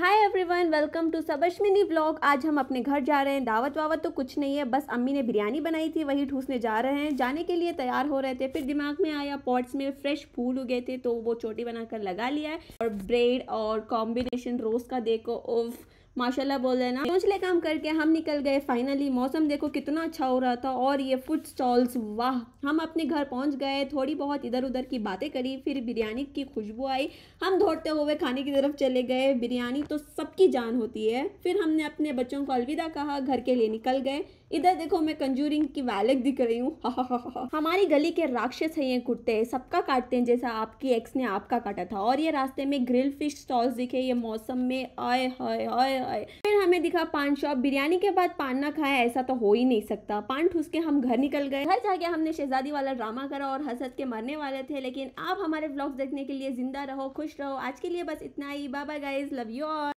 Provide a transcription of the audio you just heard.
hi everyone welcome to सबश्मिनी blog आज हम अपने घर जा रहे हैं दावत वावत तो कुछ नहीं है बस अम्मी ने बिरयानी बनाई थी वही ठूसने जा रहे हैं जाने के लिए तैयार हो रहे थे फिर दिमाग में आया पॉट्स में फ्रेश फूल हो गए थे तो वो चोटी बनाकर लगा लिया है और ब्रेड और कॉम्बिनेशन रोज का देखो उफ माशाल्लाह बोल रहे हैं चोंचले काम करके हम निकल गए फाइनली मौसम देखो कितना अच्छा हो रहा था और ये फूड स्टॉल्स वाह हम अपने घर पहुंच गए थोड़ी बहुत इधर उधर की बातें करी फिर बिरयानी की खुशबू आई हम दौड़ते हुए खाने की तरफ चले गए बिरयानी तो सबकी जान होती है फिर हमने अपने बच्चों को अलविदा कहा घर के लिए निकल गए इधर देखो मैं कंजूरिंग की वैलक दिख रही हूँ हमारी गली के राक्षस है ये कुत्ते सबका काटते हैं जैसा आपकी एक्स ने आपका काटा था और ये रास्ते में ग्रिल फिश स्टॉल्स दिखे ये मौसम में आय हाय हाय हाय फिर हमें दिखा पान शॉप बिरयानी के बाद पान ना खाया ऐसा तो हो ही नहीं सकता पान ठूस के हम घर निकल गए घर जाके हमने शहजादी वाला ड्रामा करा और हसरत के मरने वाले थे लेकिन आप हमारे ब्लॉग्स देखने के लिए जिंदा रहो खुश रहो आज के लिए बस इतना ही बाबा गाइज लव यू और